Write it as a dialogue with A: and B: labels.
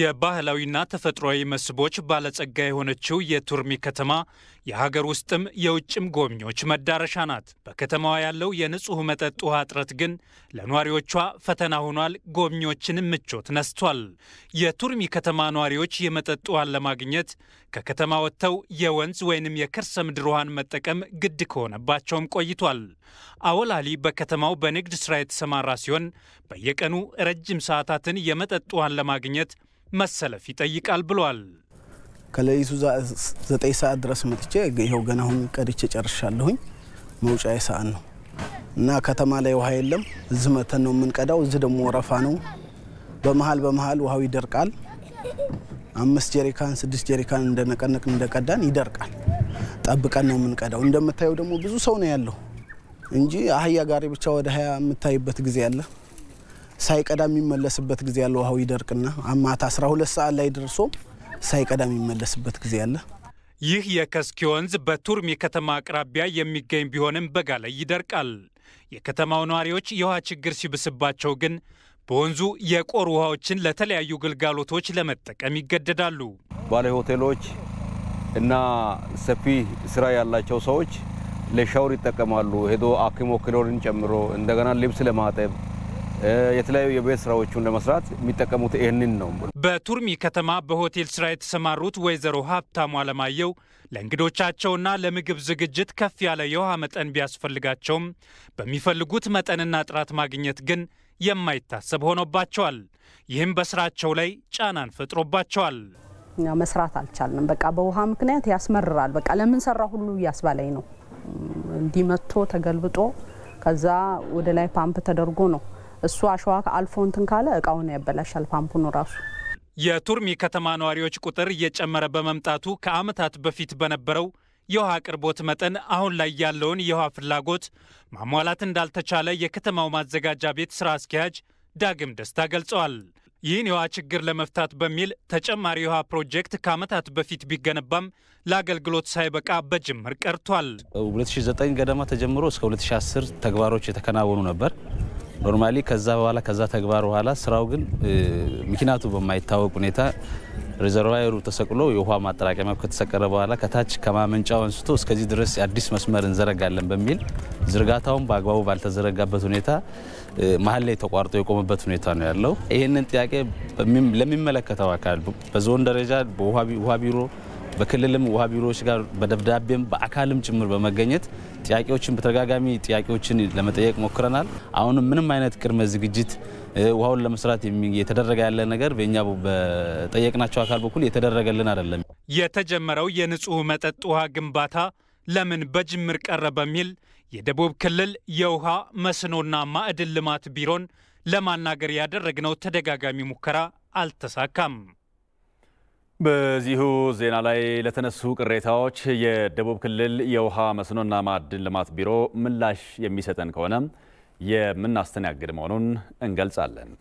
A: የባህላዊና ተፈጥሯዊ መስህቦች ባለጸጋ የሆነችው የቱርሚ ከተማ የሀገር ውስጥም የውጭም ጎብኚዎች መዳረሻ ናት። በከተማዋ ያለው የንጹህ መጠጥ ውሃ እጥረት ግን ለነዋሪዎቿ ፈተና ሆኗል፣ ጎብኚዎችን ምቾት ነስቷል። የቱርሚ ከተማ ነዋሪዎች የመጠጥ ውሃን ለማግኘት ከከተማ ወጥተው የወንዝ ወይንም የከርሰ ምድር ውሃን መጠቀም ግድ ከሆነባቸውም ቆይቷል። አወላሊ በከተማው በንግድ ስራ የተሰማራ ሲሆን በየቀኑ ረጅም ሰዓታትን የመጠጥ ውሃን ለማግኘት መሰለፍ ይጠይቃል ብሏል።
B: ከሌሊቱ ዘጠኝ ሰዓት ድረስ መጥቼ ይኸው ገና አሁን ቀድቼ ጨርሻለሁኝ። መውጫ ሰዓት ነው እና ከተማ ላይ ውሃ የለም። እዚህ መተን ነው የምንቀዳው። እዚህ ደግሞ ወረፋ ነው። በመሀል በመሀል ውሃው ይደርቃል። አምስት ጀሪካን ስድስት ጀሪካን እንደነቀነቅ እንደቀዳን ይደርቃል። ጠብቀን ነው የምንቀዳው። እንደምታየው ደግሞ ብዙ ሰው ነው ያለው እንጂ አህያ ጋሪ ብቻ ወደ ሀያ የምታይበት ጊዜ አለ። ሳይቀዳ የሚመለስበት ጊዜ ያለ ውሃው ይደርቅና አማት 12 ሰዓት ላይ ደርሶ ሳይቀዳ የሚመለስበት ጊዜ አለ።
A: ይህ የከስኪ ወንዝ በቱርም የከተማ አቅራቢያ የሚገኝ ቢሆንም በጋ ላይ ይደርቃል። የከተማው ነዋሪዎች የውሃ ችግር ሲብስባቸው ግን በወንዙ የቆር ውሃዎችን ለተለያዩ ግልጋሎቶች ለመጠቀም ይገደዳሉ።
C: ባለ ሆቴሎች እና ሰፊ ስራ ያላቸው ሰዎች ለሻወር ይጠቀማሉ። ሄዶ አኪሞ ክሎሪን ጨምሮ እንደገና ልብስ ለማጠብ የተለያዩ የቤት ስራዎቹን ለመስራት የሚጠቀሙት ይህንን
A: ነው። በቱርሚ ከተማ በሆቴል ስራ የተሰማሩት ወይዘሮ ሀብታሙ አለማየው ለእንግዶቻቸውና ለምግብ ዝግጅት ከፍ ያለ የውሃ መጠን ቢያስፈልጋቸውም በሚፈልጉት መጠንና ጥራት ማግኘት ግን የማይታሰብ ሆኖባቸዋል። ይህም በስራቸው ላይ ጫናን ፈጥሮባቸዋል።
C: መስራት አልቻልንም። በቃ በውሃ ምክንያት ያስመርራል። በቃ ለምን ሰራ ሁሉ እያስባላይ ነው። እንዲመቶ ተገልብጦ ከዛ ወደ ላይ ፓምፕ ተደርጎ ነው እሱ አሸዋ አልፎ እንትን ካለ እቃውን ያበላሻል ፓምፑኑ ራሱ።
A: የቱርሚ ከተማ ነዋሪዎች ቁጥር እየጨመረ በመምጣቱ ከዓመታት በፊት በነበረው የውሃ አቅርቦት መጠን አሁን ላይ ያለውን የውሃ ፍላጎት ማሟላት እንዳልተቻለ የከተማው ማዘጋጃ ቤት ስራ አስኪያጅ ዳግም ደስታ ገልጸዋል። ይህን የውሃ ችግር ለመፍታት በሚል ተጨማሪ የውሃ ፕሮጀክት ከዓመታት በፊት ቢገነባም ለአገልግሎት ሳይበቃ በጅምር ቀርቷል።
C: 2009 ገደማ ተጀምሮ እስከ 2010 ተግባሮች የተከናወኑ ነበር። ኖርማሊ ከዛ በኋላ ከዛ ተግባር በኋላ ስራው ግን ምክንያቱ በማይታወቅ ሁኔታ ሪዘርቫየሩ ተሰቅሎ የውሃ ማጠራቀሚያ ከተሰቀረ በኋላ ከታች ከማመንጫው አንስቶ እስከዚህ ድረስ አዲስ መስመር እንዘረጋለን በሚል ዝርጋታውን በአግባቡ ባልተዘረጋበት ሁኔታ መሀል ላይ ተቋርጦ የቆመበት ሁኔታ ነው ያለው። ይህንን ጥያቄ ለሚመለከተው አካል በዞን ደረጃ በውሃ ቢሮ በክልልም ውሃ ቢሮዎች ጋር በደብዳቤም በአካልም ጭምር በመገኘት ጥያቄዎችን በተደጋጋሚ ጥያቄዎችን ለመጠየቅ ሞክረናል። አሁንም ምንም አይነት ቅድመ ዝግጅት ውሃውን ለመስራት የተደረገ ያለ ነገር በእኛ በጠየቅናቸው አካል በኩል የተደረገልን አይደለም።
A: የተጀመረው የንጹህ መጠጥ ውሃ ግንባታ ለምን በጅምር ቀረ በሚል የደቡብ ክልል የውሃ መስኖና ማዕድን ልማት ቢሮን ለማናገር ያደረግነው ተደጋጋሚ ሙከራ አልተሳካም።
C: በዚሁ ዜና ላይ ለተነሱ ቅሬታዎች የደቡብ ክልል የውሃ መስኖና ማዕድን ልማት ቢሮ ምላሽ የሚሰጠን ከሆነ የምናስተናግድ መሆኑን እንገልጻለን።